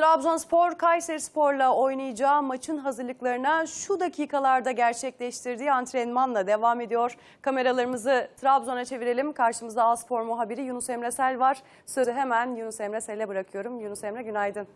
Trabzonspor Kayserispor'la oynayacağı maçın hazırlıklarına şu dakikalarda gerçekleştirdiği antrenmanla devam ediyor. Kameralarımızı Trabzon'a çevirelim. Karşımızda Aspor muhabiri Yunus Emre Sel var. Sözü hemen Yunus Emre Sel'e bırakıyorum. Yunus Emre günaydın.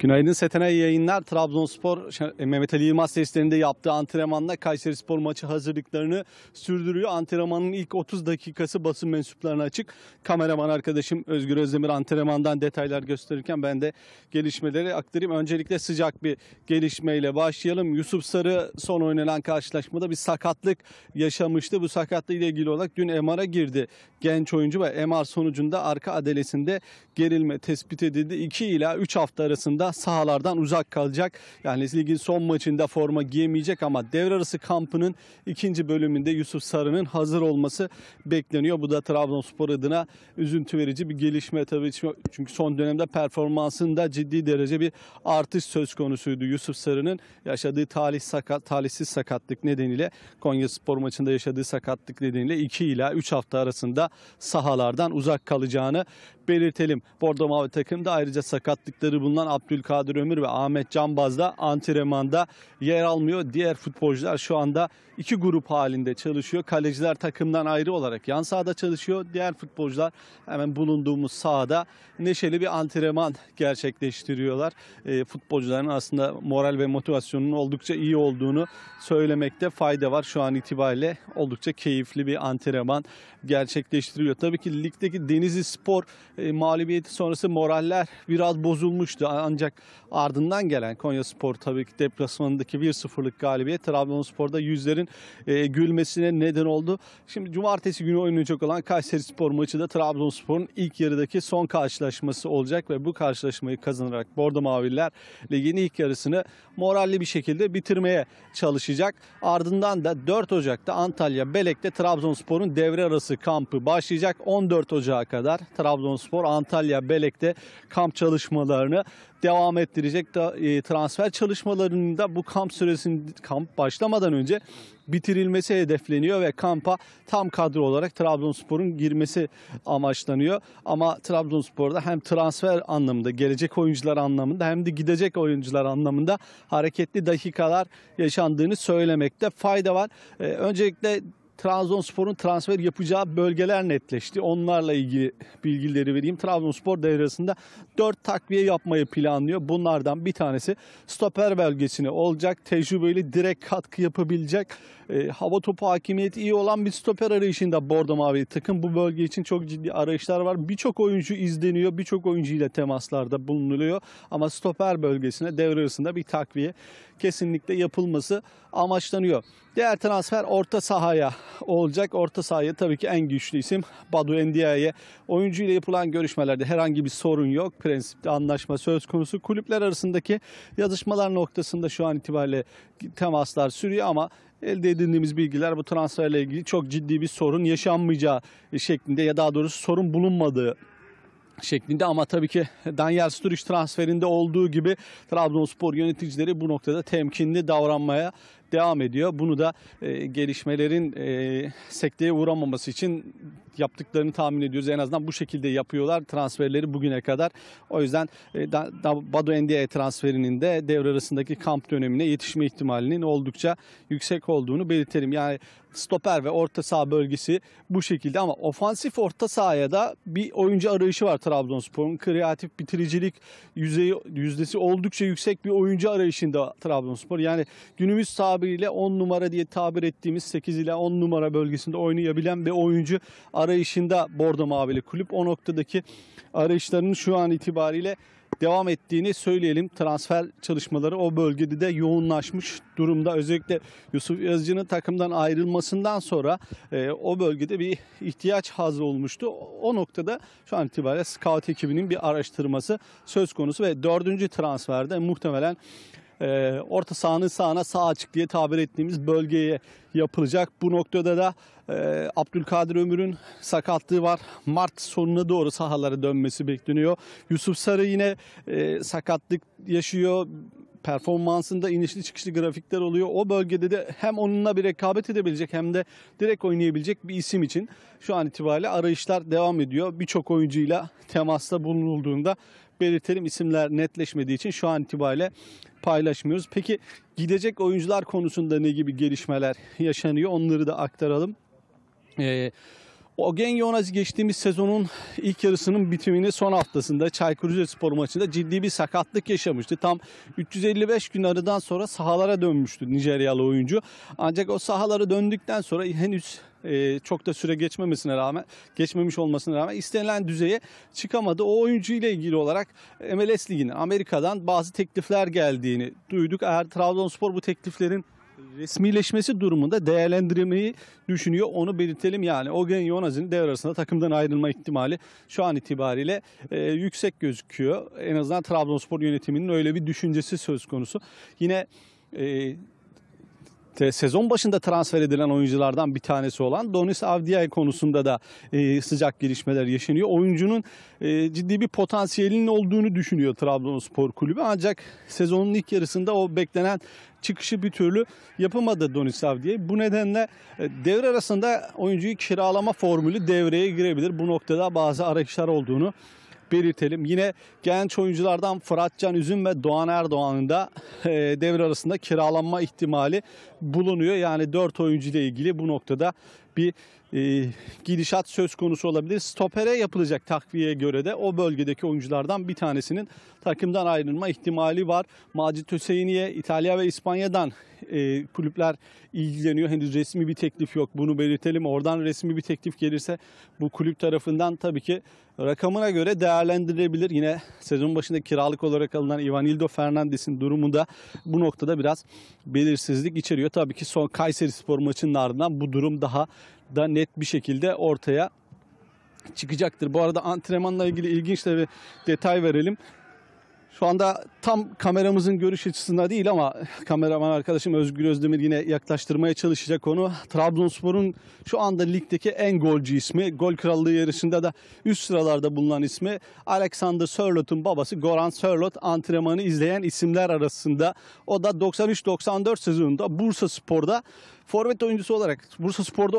Günaydın Setene yayınlar. Trabzonspor e, Mehmet Ali Yılmaz seslerinde yaptığı antrenmanla Kayseri Spor maçı hazırlıklarını sürdürüyor. Antrenmanın ilk 30 dakikası basın mensuplarına açık. Kameraman arkadaşım Özgür Özdemir antrenmandan detaylar gösterirken ben de gelişmeleri aktarayım. Öncelikle sıcak bir gelişmeyle başlayalım. Yusuf Sarı son oynanan karşılaşmada bir sakatlık yaşamıştı. Bu sakatlığı ile ilgili olarak dün MR'a girdi genç oyuncu ve MR sonucunda arka adalesinde gerilme tespit edildi. 2 ila 3 hafta arasında da sahalardan uzak kalacak. Yani ligin son maçında forma giyemeyecek ama devre arası kampının ikinci bölümünde Yusuf Sarı'nın hazır olması bekleniyor. Bu da Trabzonspor adına üzüntü verici bir gelişme tabii. Çünkü son dönemde performansında ciddi derece bir artış söz konusuydu Yusuf Sarı'nın yaşadığı talih sakat, talihsiz sakatlık nedeniyle Konya Spor maçında yaşadığı sakatlık nedeniyle 2 ila 3 hafta arasında sahalardan uzak kalacağını belirtelim. Bordo Mavi takımda ayrıca sakatlıkları bulunan Abdül Abdülkadir Ömür ve Ahmet Canbaz da antrenmanda yer almıyor. Diğer futbolcular şu anda iki grup halinde çalışıyor. Kaleciler takımdan ayrı olarak yan sahada çalışıyor. Diğer futbolcular hemen bulunduğumuz sahada neşeli bir antrenman gerçekleştiriyorlar. E, futbolcuların aslında moral ve motivasyonunun oldukça iyi olduğunu söylemekte fayda var. Şu an itibariyle oldukça keyifli bir antrenman gerçekleştiriyor. Tabii ki ligdeki Denizli Spor e, mağlubiyeti sonrası moraller biraz bozulmuştu. Ancak ancak ardından gelen Konya Spor tabii ki deplasmanındaki 1-0'lık galibiyet Trabzonspor'da yüzlerin e, gülmesine neden oldu. Şimdi cumartesi günü oynanacak olan Kayseri Spor maçı da Trabzonspor'un ilk yarıdaki son karşılaşması olacak ve bu karşılaşmayı kazanarak Bordo Maviller ligin ilk yarısını moralli bir şekilde bitirmeye çalışacak. Ardından da 4 Ocak'ta Antalya Belek'te Trabzonspor'un devre arası kampı başlayacak. 14 Ocak'a kadar Trabzonspor Antalya Belek'te kamp çalışmalarını devam devam ettirecek e, transfer çalışmalarında bu kamp süresinin kamp başlamadan önce bitirilmesi hedefleniyor ve kampa tam kadro olarak Trabzonspor'un girmesi amaçlanıyor. Ama Trabzonspor'da hem transfer anlamında, gelecek oyuncular anlamında hem de gidecek oyuncular anlamında hareketli dakikalar yaşandığını söylemekte fayda var. Ee, öncelikle Trabzonspor'un transfer yapacağı bölgeler netleşti. Onlarla ilgili bilgileri vereyim. Trabzonspor devresinde 4 takviye yapmayı planlıyor. Bunlardan bir tanesi stoper bölgesine olacak. Tecrübeli direkt katkı yapabilecek e, hava topu hakimiyeti iyi olan bir stoper arayışında Bordo abi. takım. Bu bölge için çok ciddi arayışlar var. Birçok oyuncu izleniyor. Birçok oyuncu ile temaslarda bulunuluyor. Ama stoper bölgesine devre arasında bir takviye kesinlikle yapılması amaçlanıyor. Diğer transfer orta sahaya olacak. Orta sahaya tabii ki en güçlü isim Badu Endia'ya. Oyuncu ile yapılan görüşmelerde herhangi bir sorun yok. Prensipte anlaşma söz konusu. Kulüpler arasındaki yazışmalar noktasında şu an itibariyle temaslar sürüyor ama elde edindiğimiz bilgiler bu transferle ilgili çok ciddi bir sorun yaşanmayacağı şeklinde ya daha doğrusu sorun bulunmadığı şeklinde ama tabii ki Daniel Sturridge transferinde olduğu gibi Trabzonspor yöneticileri bu noktada temkinli davranmaya devam ediyor. Bunu da e, gelişmelerin e, sekteye uğramaması için yaptıklarını tahmin ediyoruz. En azından bu şekilde yapıyorlar transferleri bugüne kadar. O yüzden e, Bado Endia'ya transferinin de devre arasındaki kamp dönemine yetişme ihtimalinin oldukça yüksek olduğunu belirtelim. Yani stoper ve orta saha bölgesi bu şekilde ama ofansif orta sahaya da bir oyuncu arayışı var Trabzonspor'un. Kreatif bitiricilik yüzeyi, yüzdesi oldukça yüksek bir oyuncu arayışında Trabzonspor. Yani günümüz tabiriyle 10 numara diye tabir ettiğimiz 8 ile 10 numara bölgesinde oynayabilen bir oyuncu arayışında Bordo Mavili kulüp. O noktadaki arayışlarının şu an itibariyle devam ettiğini söyleyelim. Transfer çalışmaları o bölgede de yoğunlaşmış durumda. Özellikle Yusuf Yazıcı'nın takımdan ayrılması patlamasından sonra e, o bölgede bir ihtiyaç hazı olmuştu. O noktada şu an itibariyle scout ekibinin bir araştırması söz konusu ve dördüncü transferde muhtemelen e, orta sahanın sağına sağ açık diye tabir ettiğimiz bölgeye yapılacak. Bu noktada da e, Abdülkadir Ömür'ün sakatlığı var. Mart sonuna doğru sahalara dönmesi bekleniyor. Yusuf Sarı yine e, sakatlık yaşıyor performansında inişli çıkışlı grafikler oluyor. O bölgede de hem onunla bir rekabet edebilecek hem de direkt oynayabilecek bir isim için şu an itibariyle arayışlar devam ediyor. Birçok oyuncuyla temasta bulunulduğunda belirtelim isimler netleşmediği için şu an itibariyle paylaşmıyoruz. Peki gidecek oyuncular konusunda ne gibi gelişmeler yaşanıyor onları da aktaralım. Ee, Ogenye Onaz geçtiğimiz sezonun ilk yarısının bitimini son haftasında Çaykur Rizespor maçında ciddi bir sakatlık yaşamıştı. Tam 355 gün aradan sonra sahalara dönmüştü Nijeryalı oyuncu. Ancak o sahalara döndükten sonra henüz e, çok da süre geçmemesine rağmen geçmemiş olmasına rağmen istenilen düzeye çıkamadı. O oyuncu ile ilgili olarak MLS ligine Amerika'dan bazı teklifler geldiğini duyduk. Eğer Trabzonspor bu tekliflerin resmileşmesi durumunda değerlendirmeyi düşünüyor. Onu belirtelim yani. Ogen Yonaz'ın devre arasında takımdan ayrılma ihtimali şu an itibariyle e, yüksek gözüküyor. En azından Trabzonspor yönetiminin öyle bir düşüncesi söz konusu. Yine e, ee, sezon başında transfer edilen oyunculardan bir tanesi olan Donis Avdiay konusunda da e, sıcak gelişmeler yaşanıyor. Oyuncunun e, ciddi bir potansiyelinin olduğunu düşünüyor Trabzonspor kulübü ancak sezonun ilk yarısında o beklenen çıkışı bir türlü yapamadı Donis Avdiye. Bu nedenle e, devre arasında oyuncuyu kiralama formülü devreye girebilir. Bu noktada bazı araçlar olduğunu belirtelim. Yine genç oyunculardan Fıratcan Üzüm ve Doğan Erdoğan'ın da e, devre arasında kiralanma ihtimali bulunuyor. Yani 4 oyuncu ile ilgili bu noktada bir e, gidişat söz konusu olabilir. Stopere yapılacak takviye göre de o bölgedeki oyunculardan bir tanesinin takımdan ayrılma ihtimali var. Macit Hüseyin'iye İtalya ve İspanya'dan e, kulüpler ilgileniyor. Henüz resmi bir teklif yok. Bunu belirtelim. Oradan resmi bir teklif gelirse bu kulüp tarafından tabii ki rakamına göre değerlendirilebilir. Yine sezon başında kiralık olarak alınan Ivanildo Fernandes'in durumunda bu noktada biraz belirsizlik içeriyor geliyor. Tabii ki son Kayseri Spor maçının ardından bu durum daha da net bir şekilde ortaya çıkacaktır. Bu arada antrenmanla ilgili ilginç de bir detay verelim. Şu anda tam kameramızın görüş açısında değil ama kameraman arkadaşım Özgür Özdemir yine yaklaştırmaya çalışacak onu. Trabzonspor'un şu anda ligdeki en golcü ismi, gol krallığı yarışında da üst sıralarda bulunan ismi Alexander Sörlot'un babası Goran Sörlot antrenmanı izleyen isimler arasında. O da 93-94 sezonunda Bursa Spor'da Forvet oyuncusu olarak Bursa Spor'da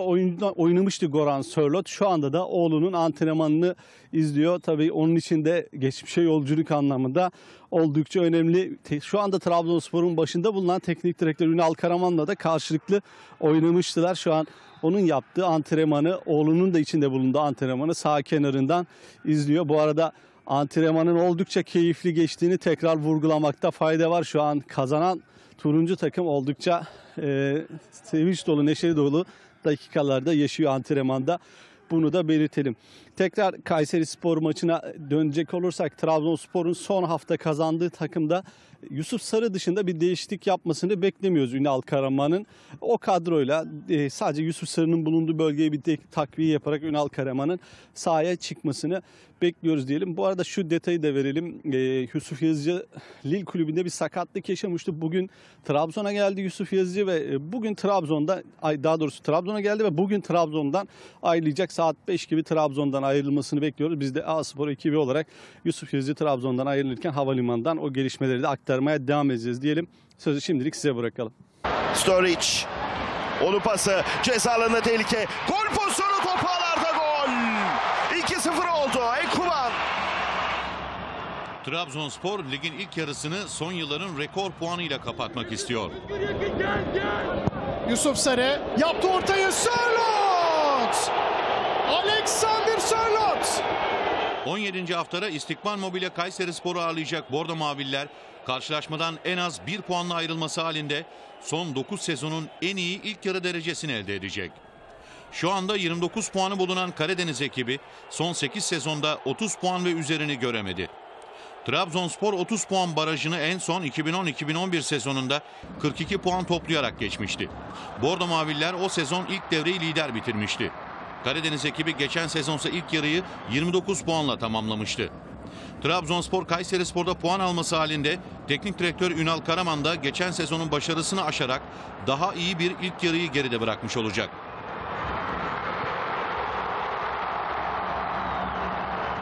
oynamıştı Goran Sörlot. Şu anda da oğlunun antrenmanını izliyor. Tabii onun için de geçmişe yolculuk anlamında oldukça önemli. Şu anda Trabzonspor'un başında bulunan teknik direktör Ünal Karaman'la da karşılıklı oynamıştılar. Şu an onun yaptığı antrenmanı, oğlunun da içinde bulunduğu antrenmanı sağ kenarından izliyor. Bu arada antrenmanın oldukça keyifli geçtiğini tekrar vurgulamakta fayda var. Şu an kazanan turuncu takım oldukça e, sevinç dolu, neşeli dolu dakikalarda yaşıyor antrenmanda. Bunu da belirtelim. Tekrar Kayseri Spor maçına dönecek olursak Trabzonspor'un son hafta kazandığı takımda Yusuf Sarı dışında bir değişiklik yapmasını beklemiyoruz Ünal Karaman'ın. O kadroyla e, sadece Yusuf Sarı'nın bulunduğu bölgeye bir takviye yaparak Ünal Karaman'ın sahaya çıkmasını bekliyoruz diyelim. Bu arada şu detayı da verelim. E, Yusuf Yazıcı Lil kulübünde bir sakatlık yaşamıştı. Bugün Trabzon'a geldi Yusuf Yazıcı ve e, bugün Trabzon'da daha doğrusu Trabzon'a geldi ve bugün Trabzon'dan ayrılacak saat 5 gibi Trabzon'dan ayrılmasını bekliyoruz. Biz de A Spor ekibi olarak Yusuf Yüzlü Trabzon'dan ayrılırken havalimanından o gelişmeleri de aktarmaya devam edeceğiz diyelim. Sözü şimdilik size bırakalım. Sturridge. onu pası. Ceza tehlike. Gol pozisyonu topağlarda gol. 2-0 oldu. Ekuban. Trabzonspor ligin ilk yarısını son yılların rekor puanıyla kapatmak istiyor. Yusuf Sarı yaptı ortayı. Sörlot! Alexander Sörlot. 17. haftada İstikbal Mobilya Kayseri Sporu ağırlayacak Bordo Maviller karşılaşmadan en az 1 puanla ayrılması halinde son 9 sezonun en iyi ilk yarı derecesini elde edecek. Şu anda 29 puanı bulunan Karadeniz ekibi son 8 sezonda 30 puan ve üzerini göremedi. Trabzonspor 30 puan barajını en son 2010-2011 sezonunda 42 puan toplayarak geçmişti. Bordo Maviller o sezon ilk devreyi lider bitirmişti. Karadeniz ekibi geçen sezonsa ilk yarıyı 29 puanla tamamlamıştı. Trabzonspor Kayseri Spor'da puan alması halinde teknik direktör Ünal Karaman da geçen sezonun başarısını aşarak daha iyi bir ilk yarıyı geride bırakmış olacak.